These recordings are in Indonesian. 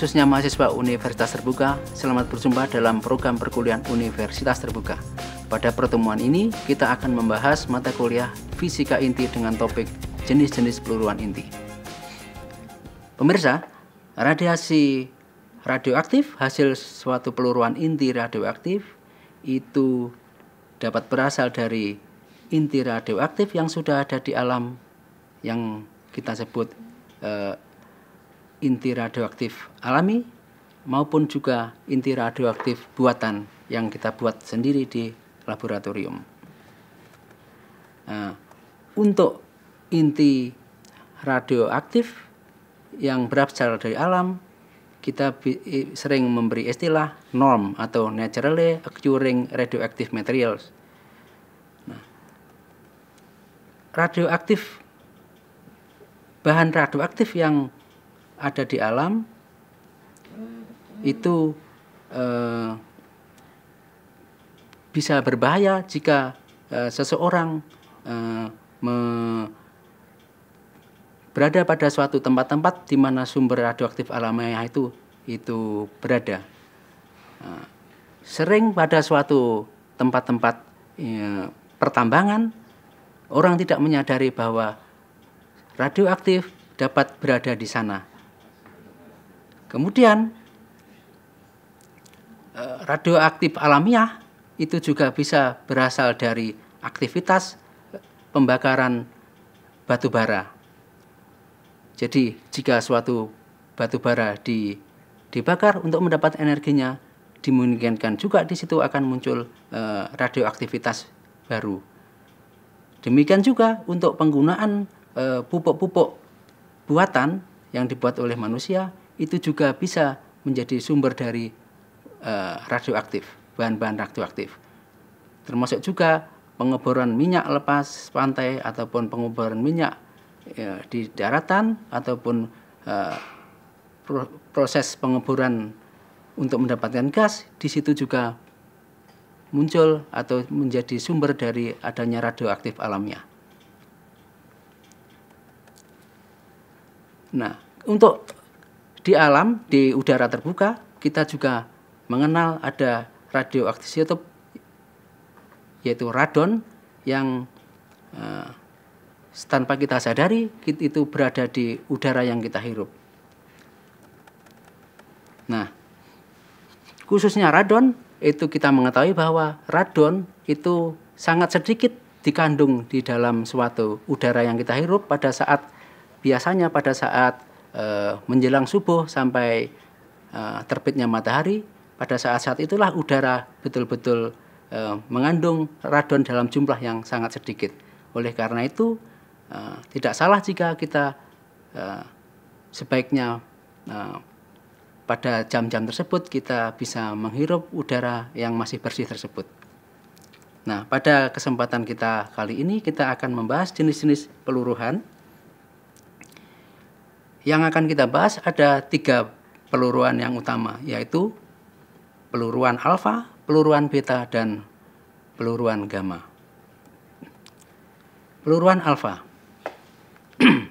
khususnya mahasiswa Universitas Terbuka, selamat berjumpa dalam program perkuliahan Universitas Terbuka. Pada pertemuan ini, kita akan membahas mata kuliah Fisika Inti dengan topik jenis-jenis peluruan inti. Pemirsa, radiasi radioaktif hasil suatu peluruan inti radioaktif itu dapat berasal dari inti radioaktif yang sudah ada di alam yang kita sebut eh, inti radioaktif alami maupun juga inti radioaktif buatan yang kita buat sendiri di laboratorium. Nah, untuk inti radioaktif yang berasal dari alam, kita sering memberi istilah norm atau naturally occurring radioactive materials. Nah, radioaktif bahan radioaktif yang ada di alam itu eh, bisa berbahaya jika eh, seseorang eh, me berada pada suatu tempat-tempat di mana sumber radioaktif alamiah itu itu berada. Eh, sering pada suatu tempat-tempat eh, pertambangan orang tidak menyadari bahwa radioaktif dapat berada di sana Kemudian e, radioaktif alamiah itu juga bisa berasal dari aktivitas pembakaran batu bara. Jadi jika suatu batu bara di, dibakar untuk mendapat energinya, dimungkinkan juga di situ akan muncul e, radioaktivitas baru. Demikian juga untuk penggunaan e, pupuk-pupuk buatan yang dibuat oleh manusia itu juga bisa menjadi sumber dari uh, radioaktif, bahan-bahan radioaktif. Termasuk juga pengeboran minyak lepas pantai ataupun pengeboran minyak ya, di daratan ataupun uh, proses pengeboran untuk mendapatkan gas di situ juga muncul atau menjadi sumber dari adanya radioaktif alamnya. Nah, untuk di alam, di udara terbuka, kita juga mengenal ada radioaktif yaitu yaitu radon yang eh, tanpa kita sadari itu berada di udara yang kita hirup. Nah, khususnya radon itu kita mengetahui bahwa radon itu sangat sedikit dikandung di dalam suatu udara yang kita hirup pada saat biasanya pada saat Eh, menjelang subuh sampai uh, terbitnya matahari pada saat-saat itulah udara betul-betul uh, mengandung radon dalam jumlah yang sangat sedikit. Oleh karena itu uh, tidak salah jika kita uh, sebaiknya uh, pada jam-jam tersebut kita bisa menghirup udara yang masih bersih tersebut. Nah, pada kesempatan kita kali ini kita akan membahas jenis-jenis peluruhan yang akan kita bahas ada tiga peluruan yang utama, yaitu peluruan alfa, peluruan beta, dan peluruan gamma. Peluruan alfa.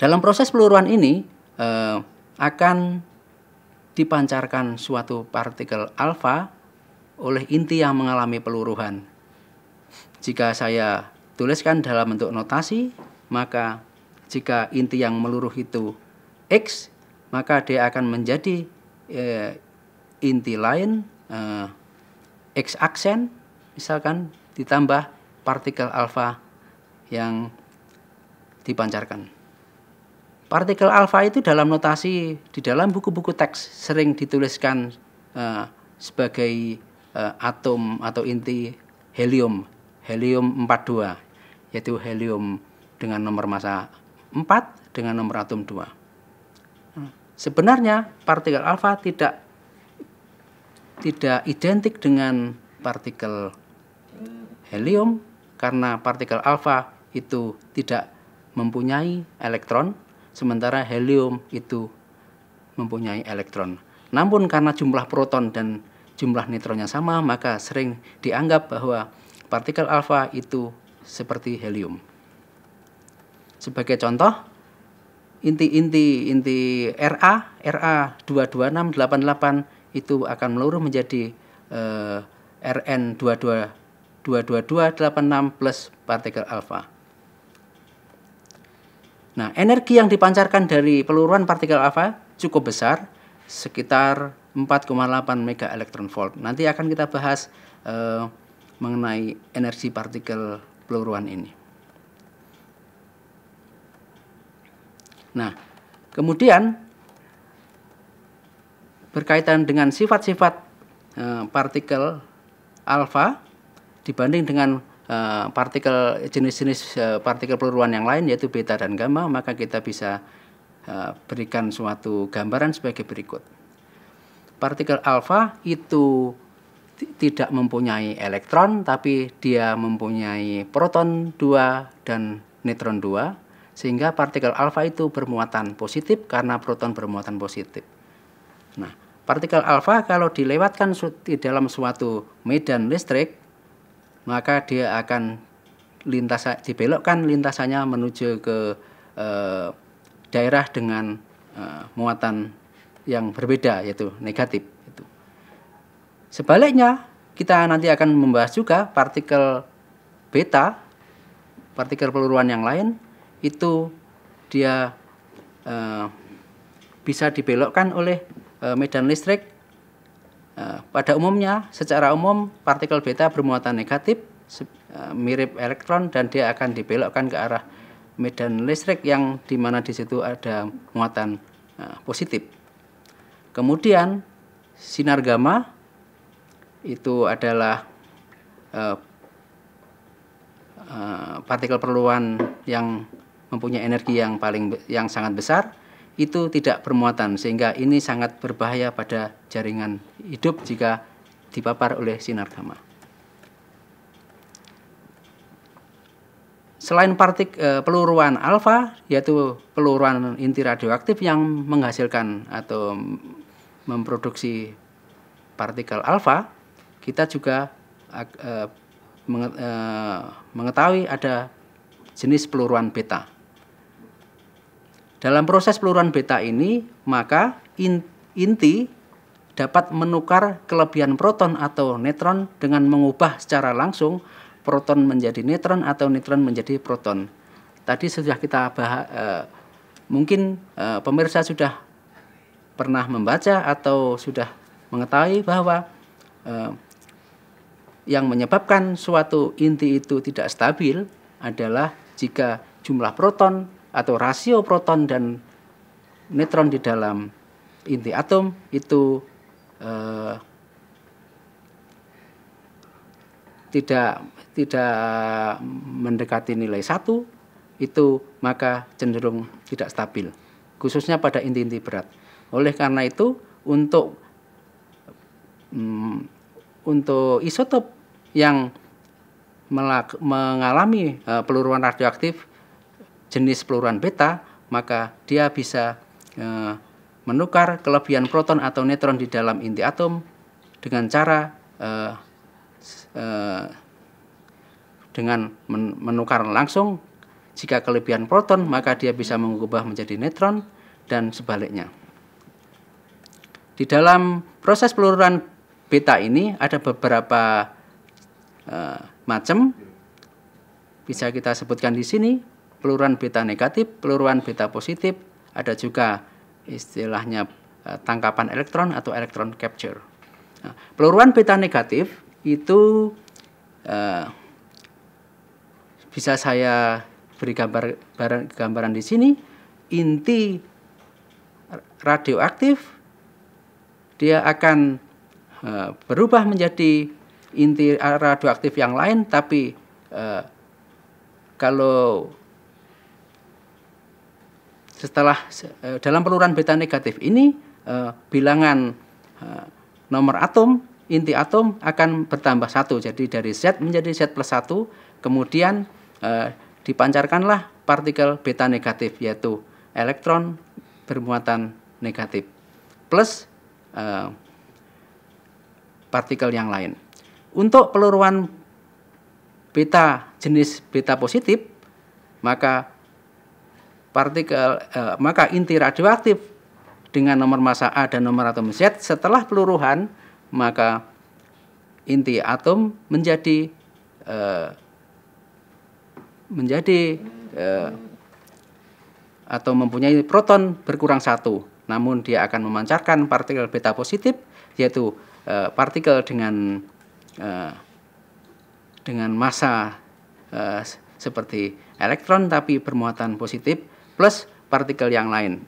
Dalam proses peluruan ini eh, akan dipancarkan suatu partikel alfa oleh inti yang mengalami peluruhan. Jika saya tuliskan dalam bentuk notasi, maka jika inti yang meluruh itu X, maka dia akan menjadi eh, inti lain eh, X aksen, misalkan ditambah partikel alfa yang dipancarkan. Partikel alfa itu dalam notasi di dalam buku-buku teks sering dituliskan eh, sebagai eh, atom atau inti helium, helium 42, yaitu helium dengan nomor massa 4 dengan nomor atom 2. sebenarnya partikel alfa tidak tidak identik dengan partikel helium karena partikel alfa itu tidak mempunyai elektron sementara helium itu mempunyai elektron. Namun karena jumlah proton dan jumlah neutronnya sama, maka sering dianggap bahwa partikel alfa itu seperti helium. Sebagai contoh, inti-inti inti RA RA 22688 itu akan meluruh menjadi eh, RN 222286 plus partikel alfa. Nah, energi yang dipancarkan dari peluruan partikel alfa cukup besar, sekitar 4,8 mega electron volt. Nanti akan kita bahas eh, mengenai energi partikel peluruan ini. Nah, kemudian berkaitan dengan sifat-sifat e, partikel alfa dibanding dengan e, partikel jenis-jenis e, partikel peluruan yang lain yaitu beta dan gamma, maka kita bisa berikan suatu gambaran sebagai berikut. Partikel alfa itu tidak mempunyai elektron tapi dia mempunyai proton 2 dan neutron 2 sehingga partikel alfa itu bermuatan positif karena proton bermuatan positif. Nah, partikel alfa kalau dilewatkan di dalam suatu medan listrik, maka dia akan lintas dibelokkan lintasannya menuju ke eh, daerah dengan eh, muatan yang berbeda yaitu negatif. Gitu. Sebaliknya kita nanti akan membahas juga partikel beta, partikel peluruan yang lain itu dia uh, bisa dibelokkan oleh uh, medan listrik. Uh, pada umumnya, secara umum partikel beta bermuatan negatif uh, mirip elektron dan dia akan dibelokkan ke arah medan listrik yang dimana di situ ada muatan uh, positif. Kemudian sinar gamma itu adalah uh, uh, partikel perluan yang mempunyai energi yang paling yang sangat besar itu tidak bermuatan sehingga ini sangat berbahaya pada jaringan hidup jika dipapar oleh sinar gamma. Selain partik e, peluruan alfa yaitu peluruan inti radioaktif yang menghasilkan atau memproduksi partikel alfa, kita juga e, mengetahui ada jenis peluruan beta dalam proses peluruan beta ini, maka inti dapat menukar kelebihan proton atau netron dengan mengubah secara langsung proton menjadi netron atau netron menjadi proton. Tadi sudah kita bahas, e, mungkin e, pemirsa sudah pernah membaca atau sudah mengetahui bahwa e, yang menyebabkan suatu inti itu tidak stabil adalah jika jumlah proton atau rasio proton dan neutron di dalam inti atom itu eh, tidak tidak mendekati nilai satu itu maka cenderung tidak stabil khususnya pada inti-inti berat. Oleh karena itu untuk mm, untuk isotop yang mengalami uh, peluruan radioaktif jenis peluruan beta, maka dia bisa e, menukar kelebihan proton atau neutron di dalam inti atom dengan cara e, e, dengan menukar langsung jika kelebihan proton maka dia bisa mengubah menjadi neutron dan sebaliknya. Di dalam proses peluruan beta ini ada beberapa e, macam bisa kita sebutkan di sini peluruan beta negatif, peluruan beta positif, ada juga istilahnya eh, tangkapan elektron atau elektron capture. Nah, peluruan beta negatif itu eh, bisa saya beri gambar, gambaran di sini inti radioaktif dia akan eh, berubah menjadi inti radioaktif yang lain tapi eh, kalau setelah uh, dalam peluruhan beta negatif ini uh, bilangan uh, nomor atom inti atom akan bertambah satu jadi dari z menjadi z plus satu kemudian uh, dipancarkanlah partikel beta negatif yaitu elektron bermuatan negatif plus uh, partikel yang lain. Untuk peluruan beta jenis beta positif, maka partikel e, maka inti radioaktif dengan nomor massa A dan nomor atom Z setelah peluruhan maka inti atom menjadi e, menjadi e, atau mempunyai proton berkurang satu namun dia akan memancarkan partikel beta positif yaitu e, partikel dengan e, dengan massa e, seperti elektron tapi bermuatan positif plus partikel yang lain.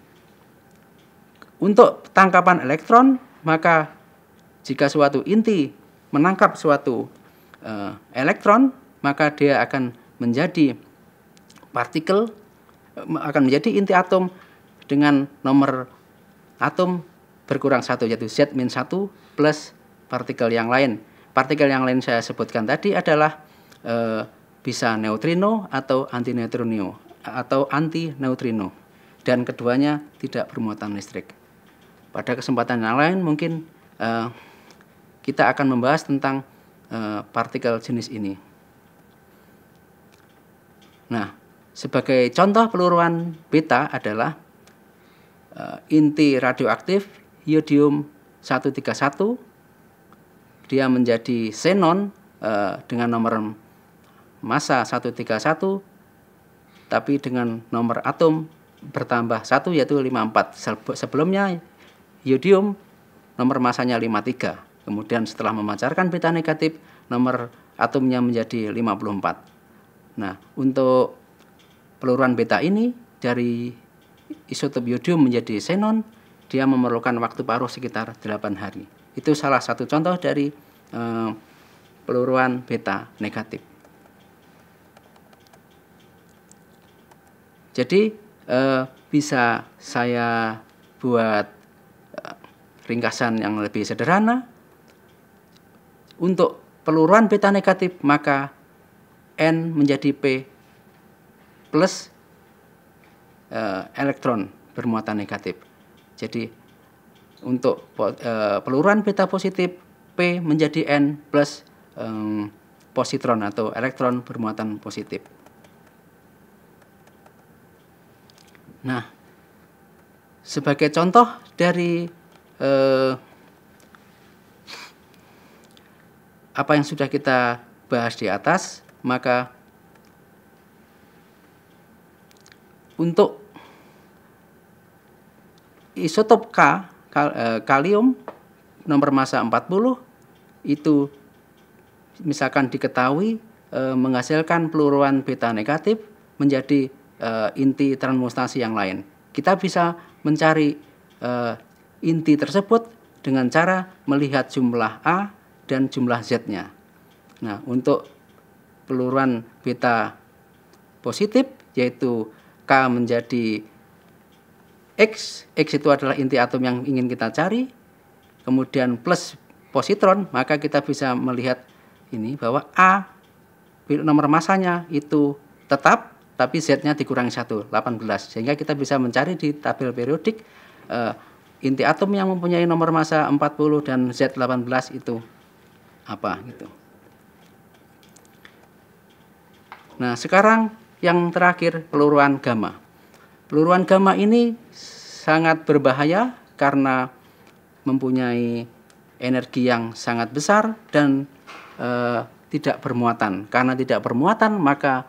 Untuk tangkapan elektron, maka jika suatu inti menangkap suatu uh, elektron, maka dia akan menjadi partikel eh, akan menjadi inti atom dengan nomor atom berkurang satu yaitu z minus satu plus partikel yang lain. Partikel yang lain saya sebutkan tadi adalah uh, bisa neutrino atau antineutrino atau anti neutrino dan keduanya tidak bermuatan listrik. Pada kesempatan yang lain mungkin uh, kita akan membahas tentang uh, partikel jenis ini. Nah, sebagai contoh peluruan beta adalah uh, inti radioaktif iodium 131 dia menjadi xenon uh, dengan nomor massa 131 tapi dengan nomor atom bertambah satu yaitu 54. Sebelumnya yodium nomor masanya 53. Kemudian setelah memancarkan beta negatif, nomor atomnya menjadi 54. Nah, untuk peluruan beta ini dari isotop yodium menjadi xenon, dia memerlukan waktu paruh sekitar 8 hari. Itu salah satu contoh dari eh, peluruan beta negatif. Jadi uh, bisa saya buat uh, ringkasan yang lebih sederhana. Untuk peluruan beta negatif maka N menjadi P plus uh, elektron bermuatan negatif. Jadi untuk peluruan beta positif P menjadi N plus um, positron atau elektron bermuatan positif. Nah, sebagai contoh dari eh, apa yang sudah kita bahas di atas, maka untuk isotop K eh, kalium nomor massa 40 itu misalkan diketahui eh, menghasilkan peluruan beta negatif menjadi uh, inti transmutasi yang lain. Kita bisa mencari uh, inti tersebut dengan cara melihat jumlah A dan jumlah Z-nya. Nah, untuk peluruan beta positif yaitu K menjadi X, X itu adalah inti atom yang ingin kita cari, kemudian plus positron, maka kita bisa melihat ini bahwa A nomor masanya itu tetap tapi Z-nya dikurangi 1, 18. Sehingga kita bisa mencari di tabel periodik uh, inti atom yang mempunyai nomor massa 40 dan Z18 itu apa gitu. Nah, sekarang yang terakhir peluruan gamma. Peluruan gamma ini sangat berbahaya karena mempunyai energi yang sangat besar dan e, tidak bermuatan. Karena tidak bermuatan, maka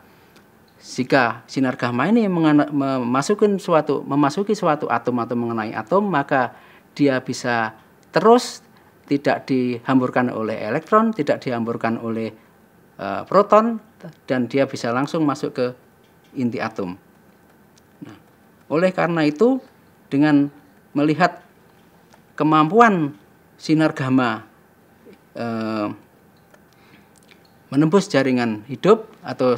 jika sinar gamma ini memasukkan suatu memasuki suatu atom atau mengenai atom maka dia bisa terus tidak dihamburkan oleh elektron, tidak dihamburkan oleh uh, proton dan dia bisa langsung masuk ke inti atom. Nah, oleh karena itu dengan melihat kemampuan sinar gamma uh, eh, menembus jaringan hidup atau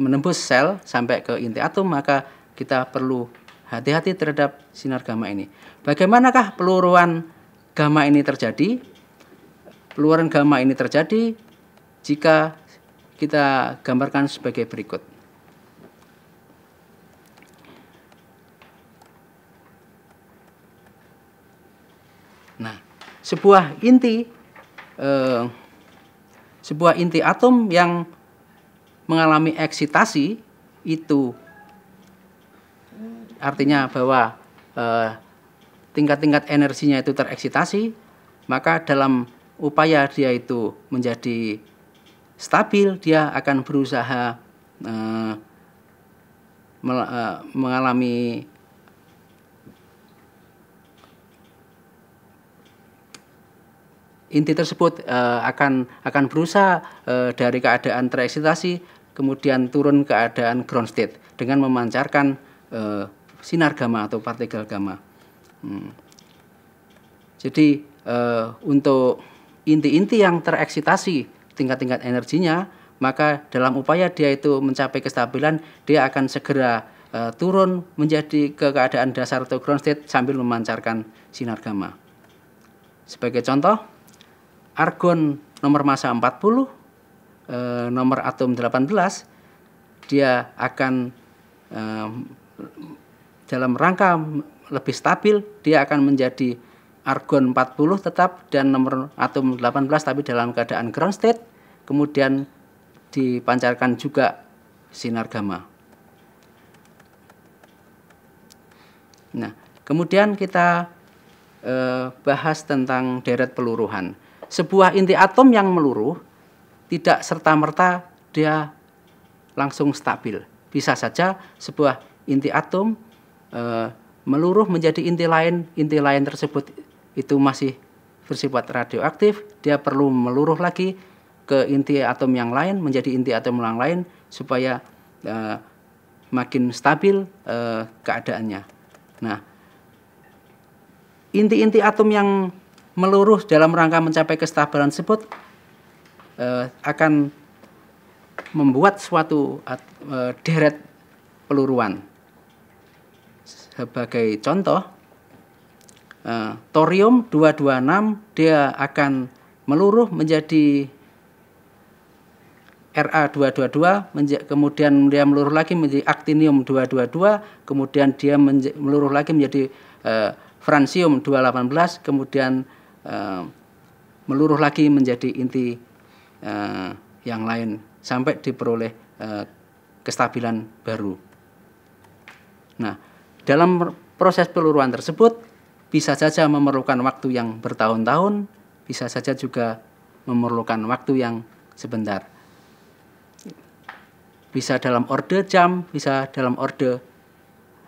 menembus sel sampai ke inti atom maka kita perlu hati-hati terhadap sinar gamma ini. Bagaimanakah peluruan gamma ini terjadi? Peluruan gamma ini terjadi jika kita gambarkan sebagai berikut. Nah, sebuah inti eh, sebuah inti atom yang mengalami eksitasi itu artinya bahwa eh, tingkat-tingkat eh, energinya itu tereksitasi, maka dalam upaya dia itu menjadi stabil, dia akan berusaha eh, eh mengalami inti tersebut eh, akan akan berusaha eh, dari keadaan tereksitasi kemudian turun keadaan ground state dengan memancarkan e, sinar gamma atau partikel gamma. Hmm. Jadi e, untuk inti-inti yang tereksitasi tingkat-tingkat energinya, maka dalam upaya dia itu mencapai kestabilan, dia akan segera e, turun menjadi ke keadaan dasar atau ground state sambil memancarkan sinar gamma. Sebagai contoh, argon nomor massa 40 e, nomor atom 18 dia akan e, dalam rangka lebih stabil dia akan menjadi argon 40 tetap dan nomor atom 18 tapi dalam keadaan ground state kemudian dipancarkan juga sinar gamma. Nah, kemudian kita e, bahas tentang deret peluruhan. Sebuah inti atom yang meluruh tidak serta-merta dia langsung stabil. Bisa saja sebuah inti atom e, meluruh menjadi inti lain, inti lain tersebut itu masih bersifat radioaktif, dia perlu meluruh lagi ke inti atom yang lain menjadi inti atom yang lain supaya e, makin stabil e, keadaannya. Nah, inti-inti atom yang meluruh dalam rangka mencapai kestabilan tersebut uh, akan membuat suatu uh, deret peluruan. Sebagai contoh, uh, thorium 226 dia akan meluruh menjadi Ra222 kemudian dia meluruh lagi menjadi aktinium 222 kemudian dia meluruh lagi menjadi uh, francium 218 kemudian uh, meluruh lagi menjadi inti uh, yang lain sampai diperoleh uh, kestabilan baru. Nah, dalam proses peluruan tersebut bisa saja memerlukan waktu yang bertahun-tahun, bisa saja juga memerlukan waktu yang sebentar. Bisa dalam orde jam, bisa dalam orde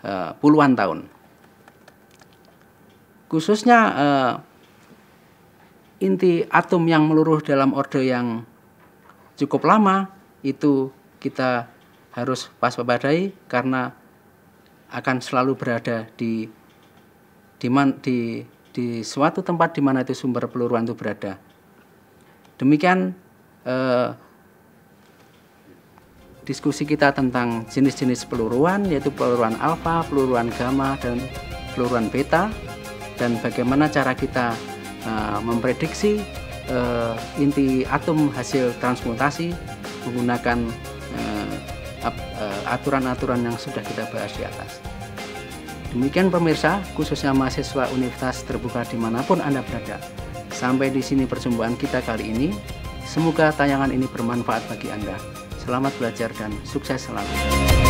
uh, puluhan tahun. Khususnya uh, inti atom yang meluruh dalam orde yang cukup lama itu kita harus waspadai karena akan selalu berada di di, man, di di suatu tempat di mana itu sumber peluruan itu berada. Demikian eh, diskusi kita tentang jenis-jenis peluruan yaitu peluruan alfa, peluruan gamma dan peluruan beta dan bagaimana cara kita Eh, memprediksi eh, inti atom hasil transmutasi menggunakan eh, aturan-aturan yang sudah kita bahas di atas. Demikian pemirsa, khususnya mahasiswa Universitas Terbuka dimanapun Anda berada. Sampai di sini perjumpaan kita kali ini. Semoga tayangan ini bermanfaat bagi Anda. Selamat belajar dan sukses selalu.